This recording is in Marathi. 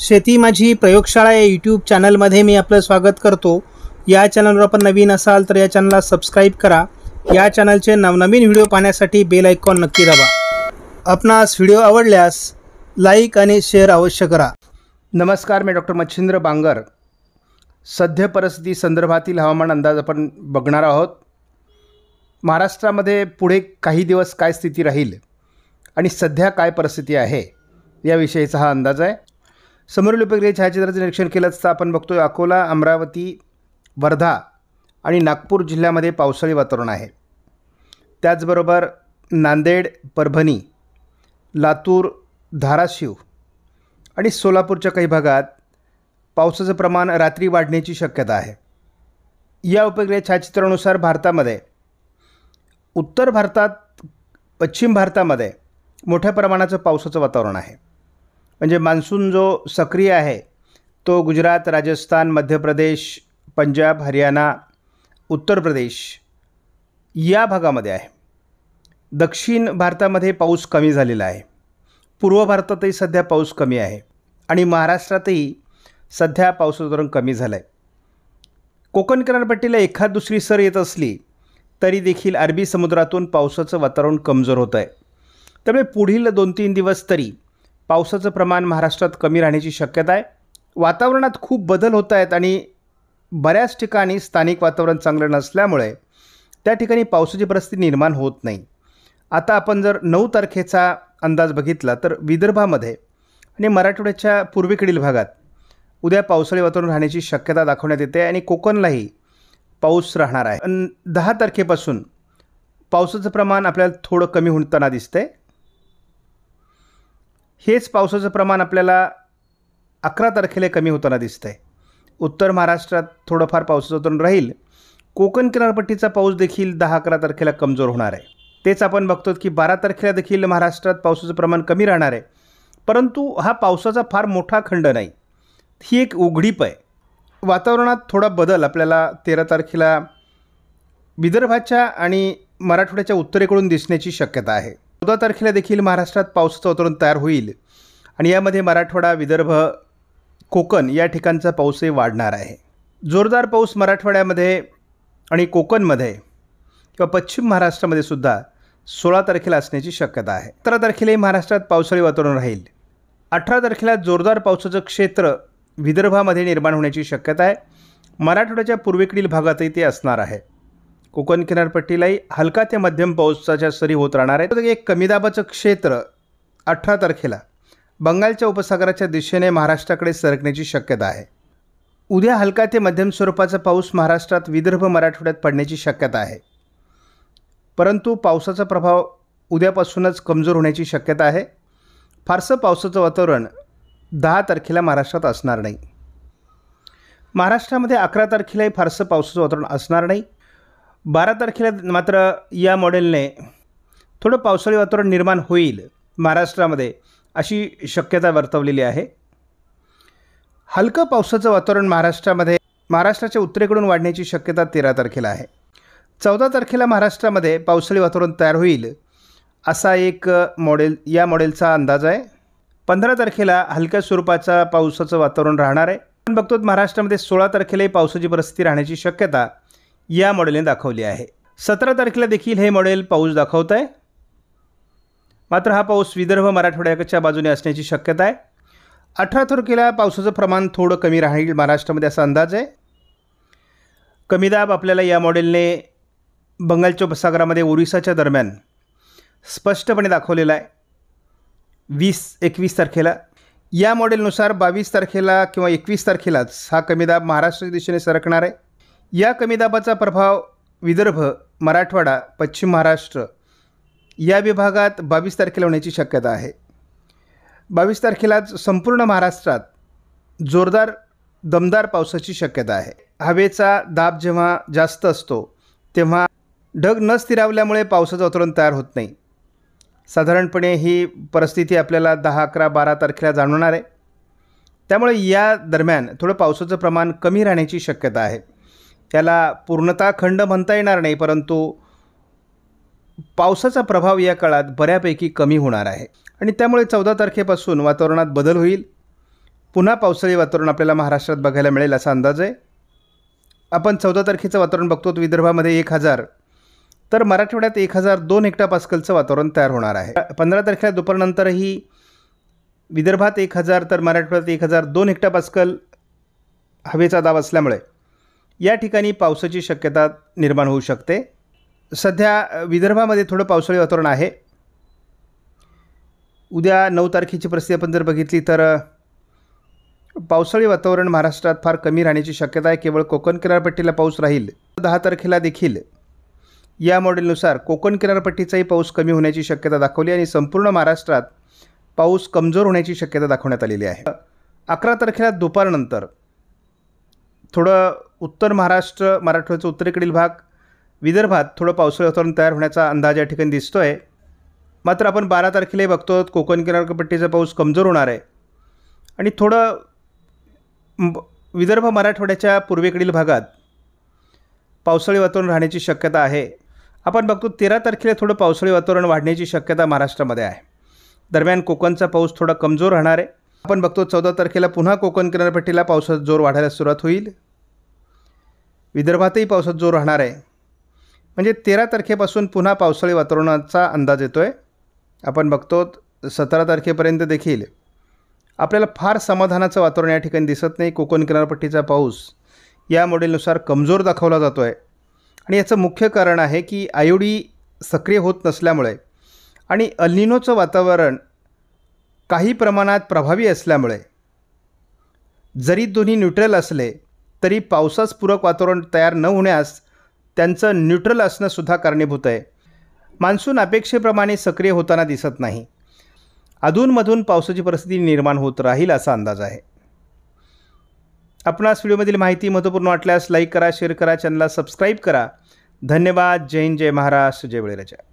शेती माझी प्रयोगशाळा या यूट्यूब चॅनलमध्ये मी आपलं स्वागत करतो या चॅनलवर आपण नवीन असाल तर या चॅनलला सबस्क्राईब करा या चॅनलचे नवनवीन व्हिडिओ पाहण्यासाठी बेल आयकॉन नक्की दाबा आपणास व्हिडिओ आवडल्यास लाईक आणि शेअर अवश्य करा नमस्कार मी डॉक्टर मच्छिंद्र बांगर सध्या परिस्थिती संदर्भातील हवामान अंदाज आपण बघणार आहोत महाराष्ट्रामध्ये पुढे काही दिवस काय स्थिती राहील आणि सध्या काय परिस्थिती आहे याविषयीचा हा अंदाज आहे समोरील उपग्रही छायाचित्राचं निरीक्षण केलं असता आपण बघतोय अकोला अमरावती वर्धा आणि नागपूर जिल्ह्यामध्ये पावसाळी वातावरण आहे त्याचबरोबर नांदेड परभणी लातूर धाराशिव आणि सोलापूरच्या काही भागात पावसाचं प्रमाण रात्री वाढण्याची शक्यता आहे या उपग्रह छायाचित्रानुसार भारतामध्ये उत्तर भारतात पश्चिम भारतामध्ये मोठ्या प्रमाणाचं पावसाचं वातावरण आहे म्हणजे मान्सून जो सक्रिय आहे तो गुजरात राजस्थान मध्य प्रदेश पंजाब हरियाणा उत्तर प्रदेश या भागामध्ये आहे दक्षिण भारतामध्ये पाऊस कमी झालेला आहे पूर्व भारतातही सध्या पाऊस कमी आहे आणि महाराष्ट्रातही सध्या पावसाचं रंग कमी झालं आहे कोकण किनारपट्टीला एखाद दुसरी सर येत असली तरी देखील अरबी समुद्रातून पावसाचं वातावरण कमजोर होतं आहे त्यामुळे पुढील दोन तीन दिवस तरी पावसाचं प्रमाण महाराष्ट्रात कमी राहण्याची शक्यता आहे वातावरणात खूप बदल होत आहेत आणि बऱ्याच ठिकाणी स्थानिक वातावरण चांगलं नसल्यामुळे त्या ठिकाणी पावसाची परिस्थिती निर्माण होत नाही आता आपण जर नऊ तारखेचा अंदाज बघितला तर विदर्भामध्ये आणि मराठवाड्याच्या पूर्वेकडील भागात उद्या पावसाळी वातावरण राहण्याची शक्यता दाखवण्यात येते आणि कोकणलाही पाऊस राहणार आहे दहा तारखेपासून पावसाचं प्रमाण आपल्याला थोडं कमी होताना दिसतं हेच पावसाचं प्रमाण आपल्याला अकरा तारखेला कमी होताना दिसतं आहे उत्तर महाराष्ट्रात थोडंफार पावसाचं तरुण राहील कोकण किनारपट्टीचा पाऊस देखील दहा अकरा तारखेला कमजोर होणार आहे तेच आपण बघतो की बारा तारखेला देखील महाराष्ट्रात पावसाचं प्रमाण कमी राहणार आहे परंतु हा पावसाचा फार मोठा खंड नाही ही एक उघडीप आहे वातावरणात थोडा बदल आपल्याला तेरा तारखेला विदर्भाच्या आणि मराठवाड्याच्या उत्तरेकडून दिसण्याची शक्यता आहे चौदा तारखेला देखील महाराष्ट्रात पावसाचं वातावरण तयार होईल आणि यामध्ये मराठवाडा विदर्भ कोकण या ठिकाणचा पाऊसही वाढणार आहे जोरदार पाऊस मराठवाड्यामध्ये आणि कोकणमध्ये किंवा पश्चिम महाराष्ट्रामध्ये सुद्धा सोळा तारखेला असण्याची शक्यता आहे सतरा तारखेलाही महाराष्ट्रात पावसाळी वातावरण राहील अठरा तारखेला जोरदार पावसाचं क्षेत्र विदर्भामध्ये निर्माण होण्याची शक्यता आहे मराठवाड्याच्या पूर्वेकडील भागातही ते असणार आहे कोकण किनारपट्टीलाही हलका ते मध्यम पावसाच्या सरी होत राहणार आहेत एक कमी दाबाचं क्षेत्र अठरा तारखेला बंगालच्या उपसागराच्या दिशेने महाराष्ट्राकडे सरकण्याची शक्यता आहे उद्या हलका ते मध्यम स्वरूपाचा पाऊस महाराष्ट्रात विदर्भ मराठवाड्यात पडण्याची शक्यता आहे परंतु पावसाचा प्रभाव उद्यापासूनच कमजोर होण्याची शक्यता आहे फारसं पावसाचं वातावरण दहा तारखेला महाराष्ट्रात असणार नाही महाराष्ट्रामध्ये अकरा तारखेलाही फारसं पावसाचं वातावरण असणार नाही बारा तारखेला मात्र या मॉडेलने थोडं पावसाळी वातावरण निर्माण होईल महाराष्ट्रामध्ये अशी शक्यता वर्तवलेली आहे हलकं पावसाचं वातावरण महाराष्ट्रामध्ये महाराष्ट्राच्या उत्तरेकडून वाढण्याची शक्यता तेरा तारखेला आहे चौदा तारखेला महाराष्ट्रामध्ये पावसाळी वातावरण तयार होईल असा एक मॉडेल या मॉडेलचा अंदाज आहे पंधरा तारखेला हलक्या स्वरूपाचा पावसाचं वातावरण राहणार आहे आपण बघतो महाराष्ट्रामध्ये सोळा तारखेलाही पावसाची परिस्थिती राहण्याची शक्यता या मॉडेलने दाखवली आहे सतरा तारखेला देखील हे मॉडेल पाऊस दाखवत आहे मात्र हा पाऊस विदर्भ मराठवाड्याच्या बाजूने असण्याची शक्यता आहे अठरा तारखेला पावसाचं प्रमाण थोडं कमी राहील महाराष्ट्रामध्ये असा अंदाज आहे कमी दाब आपल्याला या मॉडेलने बंगालच्या उपसागरामध्ये ओरिसाच्या दरम्यान स्पष्टपणे दाखवलेला आहे वीस एकवीस तारखेला या मॉडेलनुसार बावीस तारखेला किंवा एकवीस तारखेलाच हा कमी दाब महाराष्ट्राच्या दिशेने सरकणार आहे या कमी दाबाचा प्रभाव विदर्भ मराठवाडा पश्चिम महाराष्ट्र या विभागात बावीस तारखेला होण्याची शक्यता आहे बावीस तारखेलाच संपूर्ण महाराष्ट्रात जोरदार दमदार पावसाची शक्यता आहे हवेचा दाब जेव्हा जास्त असतो तेव्हा ढग न स्थिरावल्यामुळे पावसाचं वातावरण तयार होत नाही साधारणपणे ही परिस्थिती आपल्याला दहा अकरा बारा तारखेला जाणवणार आहे त्यामुळे या दरम्यान थोडं पावसाचं प्रमाण कमी राहण्याची शक्यता आहे त्याला पूर्णतः खंड म्हणता येणार नाही परंतु पावसाचा प्रभाव या काळात बऱ्यापैकी कमी होणार आहे आणि त्यामुळे चौदा तारखेपासून वातावरणात बदल होईल पुन्हा पावसाळी वातावरण आपल्याला महाराष्ट्रात बघायला मिळेल असा अंदाज आहे आपण चौदा तारखेचं वातावरण बघतो विदर्भामध्ये एक हजार तर मराठवाड्यात एक हजार दोन हेक्टा पास्कलचं वातावरण तयार होणार आहे पंधरा तारखेला दुपारनंतरही विदर्भात एक हजार तर मराठवाड्यात एक हजार दोन हेक्टा पास्कल हवेचा दाब असल्यामुळे या ठिकाणी पावसाची शक्यता निर्माण होऊ शकते सध्या विदर्भामध्ये थोडं पावसाळी वातावरण आहे उद्या नऊ तारखेची परिस्थिती आपण जर बघितली तर पावसाळी वातावरण महाराष्ट्रात फार कमी राहण्याची शक्यता आहे केवळ कोकण किनारपट्टीला पाऊस राहील दहा तारखेला देखील या मॉडेलनुसार कोकण किनारपट्टीचाही पाऊस कमी होण्याची शक्यता दाखवली आणि संपूर्ण महाराष्ट्रात पाऊस कमजोर होण्याची शक्यता दाखवण्यात आलेली आहे अकरा तारखेला दुपारनंतर थोडं उत्तर महाराष्ट्र मराठवाड्याचा उत्तरेकडील भाग विदर्भात थोडं पावसाळी वातावरण तयार होण्याचा अंदाज या ठिकाणी दिसतो आहे मात्र आपण बारा तारखेलाही बघतो कोकण किनारपट्टीचा पाऊस कमजोर होणार आहे आणि थोडं विदर्भ मराठवाड्याच्या पूर्वेकडील भागात पावसाळी वातावरण राहण्याची शक्यता आहे आपण बघतो तेरा तारखेला थोडं पावसाळी वातावरण वाढण्याची शक्यता महाराष्ट्रामध्ये आहे दरम्यान कोकणचा पाऊस थोडा कमजोर राहणार आहे आपण बघतो चौदा तारखेला पुन्हा कोकण किनारपट्टीला पावसाचा जोर वाढायला सुरुवात होईल विदर्भातही पावसात जोर राहणार आहे म्हणजे तेरा तारखेपासून पुन्हा पावसाळी वातावरणाचा अंदाज येतो आहे आपण बघतो सतरा तारखेपर्यंत देखील आपल्याला फार समाधानाचं वातावरण या ठिकाणी दिसत नाही कोकण किनारपट्टीचा पाऊस या मॉडेलनुसार कमजोर दाखवला जातो आहे आणि याचं मुख्य कारण आहे की आयोडी सक्रिय होत नसल्यामुळे आणि अल्निनोचं वातावरण काही प्रमाणात प्रभावी असल्यामुळे जरी दोन्ही न्यूट्रल असले तरी पावसास पूरक वातावरण तयार न होण्यास त्यांचं न्यूट्रल असणंसुद्धा कारणीभूत आहे मान्सून अपेक्षेप्रमाणे सक्रिय होताना दिसत नाही अधूनमधून पावसाची परिस्थिती निर्माण होत राहील असा अंदाज आहे आपणास व्हिडिओमधील माहिती महत्त्वपूर्ण वाटल्यास लाईक करा शेअर करा चॅनलला सबस्क्राईब करा धन्यवाद जय जय महाराष्ट्र जय बळीराजा